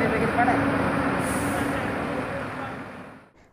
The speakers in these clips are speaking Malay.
berbanding lagi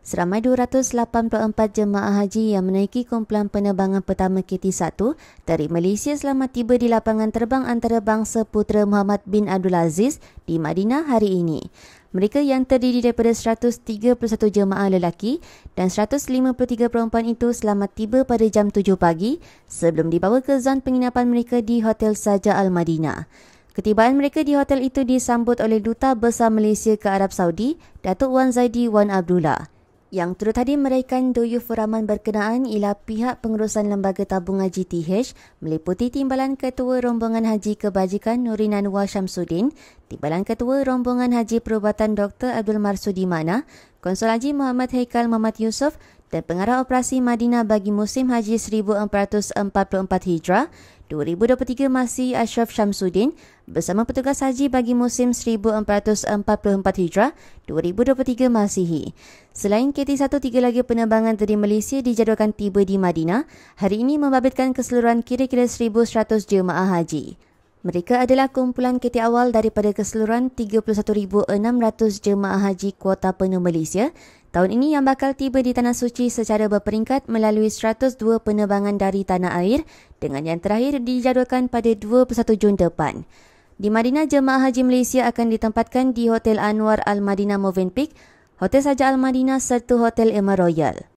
Seramai 284 jemaah haji yang menaiki kumpulan penerbangan pertama KT1 dari Malaysia selamat tiba di lapangan terbang antarabangsa Putra Muhammad bin Abdul Aziz di Madinah hari ini. Mereka yang terdiri daripada 131 jemaah lelaki dan 153 perempuan itu selamat tiba pada jam 7 pagi sebelum dibawa ke zon penginapan mereka di Hotel Saja Al-Madinah. Ketibaan mereka di hotel itu disambut oleh Duta Besar Malaysia ke Arab Saudi, Datuk Wan Zaidi Wan Abdullah. Yang turut hadir meraihkan doyuh foraman berkenaan ialah pihak pengurusan lembaga Tabung Haji GTH meliputi Timbalan Ketua Rombongan Haji Kebajikan Nurin Anwar Syamsuddin, Timbalan Ketua Rombongan Haji Perubatan Dr. Abdul Marsudi Mana, Konsul Haji Muhammad Haikal Muhammad Yusof dan pengarah operasi Madinah bagi musim haji 1444 Hijrah 2023 masih Ashraf Syamsuddin bersama petugas haji bagi musim 1444 Hijrah 2023 Masihi. Selain kt tiga lagi penerbangan dari Malaysia dijadualkan tiba di Madinah, hari ini membabitkan keseluruhan kira-kira 1,100 jemaah haji. Mereka adalah kumpulan ketik awal daripada keseluruhan 31,600 jemaah haji kuota penuh Malaysia tahun ini yang bakal tiba di Tanah Suci secara berperingkat melalui 102 penerbangan dari tanah air dengan yang terakhir dijadualkan pada 21 Jun depan. Di Madinah, jemaah haji Malaysia akan ditempatkan di Hotel Anwar Al-Madinah Movenpik, Hotel Saja Al-Madinah serta Hotel Emma Royal.